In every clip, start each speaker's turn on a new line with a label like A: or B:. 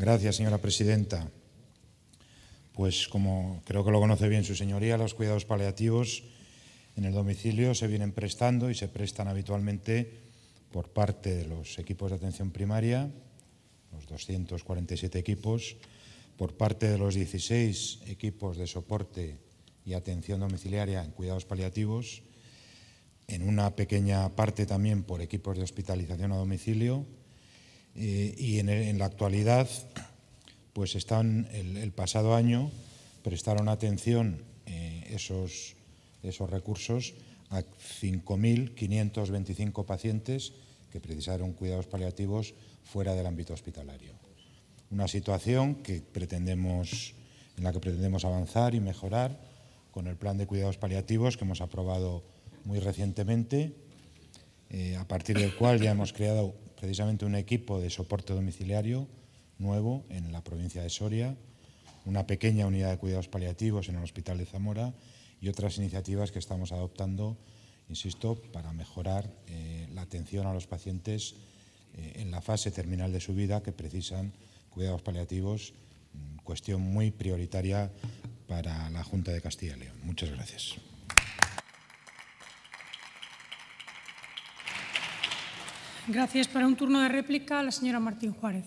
A: Gracias, señora presidenta. Pues como creo que lo conoce bien su señoría, los cuidados paliativos en el domicilio se vienen prestando y se prestan habitualmente por parte de los equipos de atención primaria, los 247 equipos, por parte de los 16 equipos de soporte y atención domiciliaria en cuidados paliativos, en una pequeña parte también por equipos de hospitalización a domicilio, eh, y en, la actualidad, pues están el, pasado año prestaron atención eh, esos, recursos a 5.525 pacientes que precisaron cuidados paliativos fuera del ámbito hospitalario. Una situación que en la que pretendemos avanzar y mejorar con el plan de cuidados paliativos que hemos aprobado muy recientemente eh, a partir del cual ya hemos creado precisamente un equipo de soporte domiciliario nuevo en la provincia de Soria, una pequeña unidad de cuidados paliativos en el Hospital de Zamora y otras iniciativas que estamos adoptando, insisto, para mejorar eh, la atención a los pacientes eh, en la fase terminal de su vida que precisan cuidados paliativos, mm, cuestión muy prioritaria para la Junta de Castilla y León. Muchas gracias.
B: Gracias. Para un turno de réplica, la señora Martín Juárez.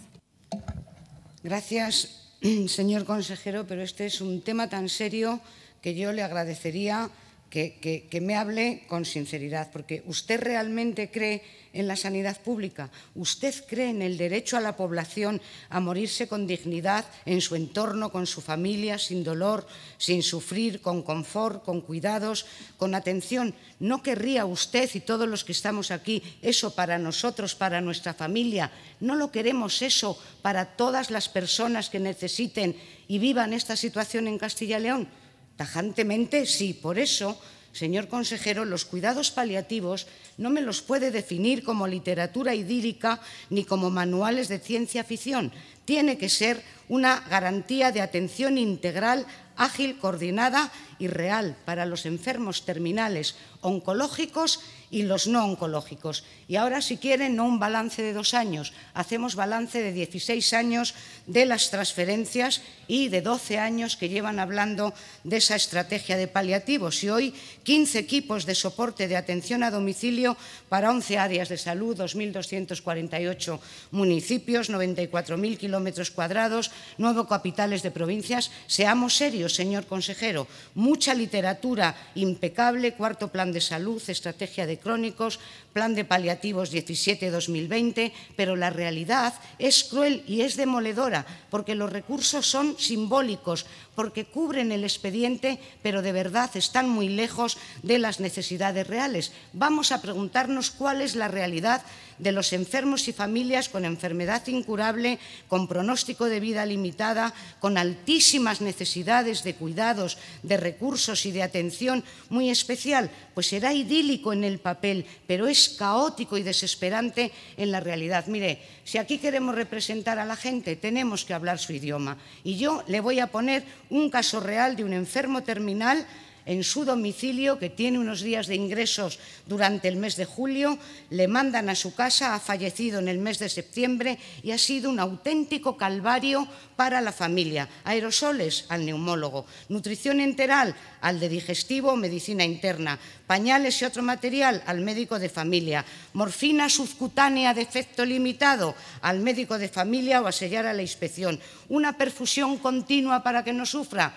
B: Gracias, señor consejero, pero este es un tema tan serio que yo le agradecería que, me hable con sinceridad, porque usted realmente cree en la sanidad pública, usted cree en el derecho a la población a morirse con dignidad en su entorno, con su familia, sin dolor, sin sufrir, con confort, con cuidados, con atención. ¿No querría usted y todos los que estamos aquí eso para nosotros, para nuestra familia? ¿No lo queremos eso para todas las personas que necesiten y vivan esta situación en Castilla y León? Tajantemente sí. Por eso, señor consejero, los cuidados paliativos no me los puede definir como literatura idílica ni como manuales de ciencia ficción. Tiene que ser una garantía de atención integral ágil, coordinada y real para los enfermos terminales oncológicos y los no oncológicos. Y ahora, si quieren, no un balance de dos años, hacemos balance de 16 años de las transferencias y de 12 años que llevan hablando de esa estrategia de paliativos. Y hoy, 15 equipos de soporte de atención a domicilio para 11 áreas de salud, 2.248 municipios, 94.000 kilómetros cuadrados, nuevos capitales de provincias. Seamos serios señor consejero, mucha literatura impecable, cuarto plan de salud, estrategia de crónicos, plan de paliativos 17-2020, pero la realidad es cruel y es demoledora, porque los recursos son simbólicos, porque cubren el expediente, pero de verdad están muy lejos de las necesidades reales. Vamos a preguntarnos cuál es la realidad de los enfermos y familias con enfermedad incurable, con pronóstico de vida limitada, con altísimas necesidades de cuidados, de recursos y de atención muy especial, pues será idílico en el papel, pero es caótico y desesperante en la realidad. Mire, si aquí queremos representar a la gente, tenemos que hablar su idioma. Y yo le voy a poner un caso real de un enfermo terminal en su domicilio, que tiene unos días de ingresos durante el mes de julio, le mandan a su casa, ha fallecido en el mes de septiembre y ha sido un auténtico calvario para la familia. Aerosoles al neumólogo, nutrición enteral al de digestivo medicina interna, pañales y otro material al médico de familia, morfina subcutánea de efecto limitado al médico de familia o a sellar a la inspección, una perfusión continua para que no sufra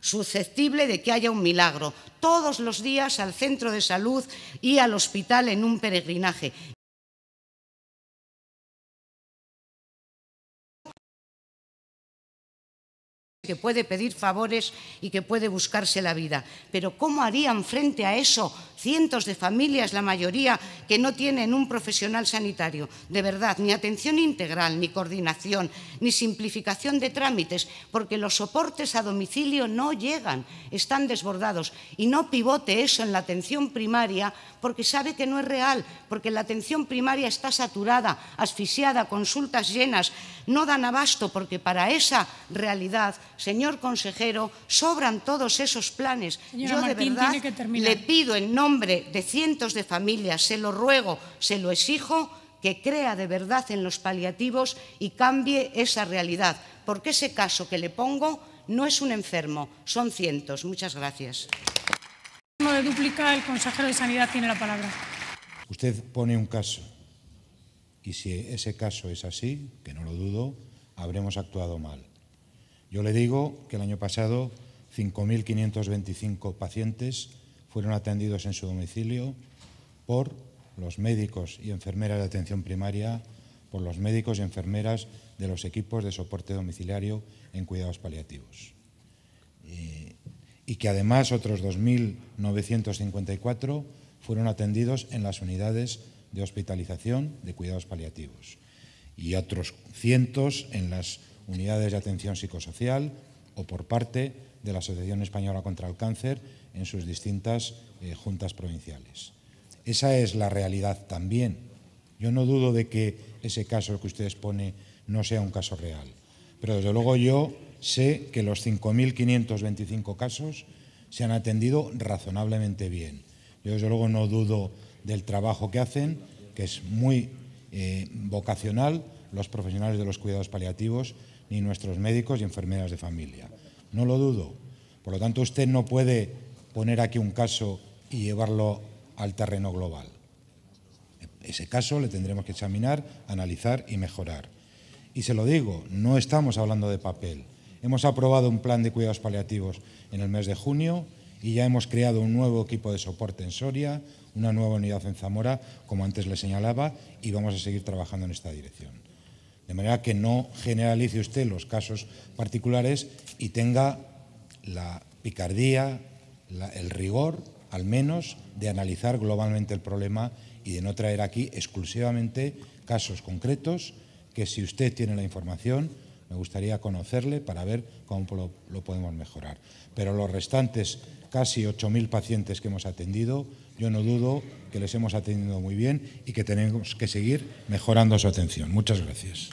B: susceptible de que haya un milagro, todos los días al centro de salud y al hospital en un peregrinaje. que puede pedir favores y que puede buscarse la vida. Pero ¿cómo harían frente a eso cientos de familias, la mayoría, que no tienen un profesional sanitario? De verdad, ni atención integral, ni coordinación, ni simplificación de trámites, porque los soportes a domicilio no llegan, están desbordados. Y no pivote eso en la atención primaria, porque sabe que no es real, porque la atención primaria está saturada, asfixiada, consultas llenas, no dan abasto, porque para esa realidad señor consejero, sobran todos esos planes. Yo de verdad le pido en nombre de cientos de familias, se lo ruego, se lo exijo, que crea de verdad en los paliativos y cambie esa realidad, porque ese caso que le pongo no es un enfermo, son cientos. Muchas gracias. De duplica, el consejero de Sanidad tiene la palabra.
A: Usted pone un caso y si ese caso es así, que no lo dudo, habremos actuado mal. Yo le digo que el año pasado 5.525 pacientes fueron atendidos en su domicilio por los médicos y enfermeras de atención primaria, por los médicos y enfermeras de los equipos de soporte domiciliario en cuidados paliativos. Y, que además otros 2.954 fueron atendidos en las unidades de hospitalización de cuidados paliativos y otros cientos en las unidades de atención psicosocial o por parte de la Asociación Española contra el Cáncer en sus distintas eh, juntas provinciales. Esa es la realidad también. Yo no dudo de que ese caso que ustedes pone no sea un caso real, pero desde luego yo sé que los 5.525 casos se han atendido razonablemente bien. Yo desde luego no dudo del trabajo que hacen, que es muy eh, vocacional, los profesionales de los cuidados paliativos, ni nuestros médicos y enfermeras de familia. No lo dudo. Por lo tanto, usted no puede poner aquí un caso y llevarlo al terreno global. Ese caso le tendremos que examinar, analizar y mejorar. Y se lo digo, no estamos hablando de papel. Hemos aprobado un plan de cuidados paliativos en el mes de junio y ya hemos creado un nuevo equipo de soporte en Soria, una nueva unidad en Zamora, como antes le señalaba, y vamos a seguir trabajando en esta dirección. De manera que no generalice usted los casos particulares y tenga la picardía, el rigor, al menos, de analizar globalmente el problema y de no traer aquí exclusivamente casos concretos que si usted tiene la información me gustaría conocerle para ver cómo lo, podemos mejorar. Pero los restantes casi 8.000 pacientes que hemos atendido, yo no dudo que les hemos atendido muy bien y que tenemos que seguir mejorando su atención. Muchas gracias.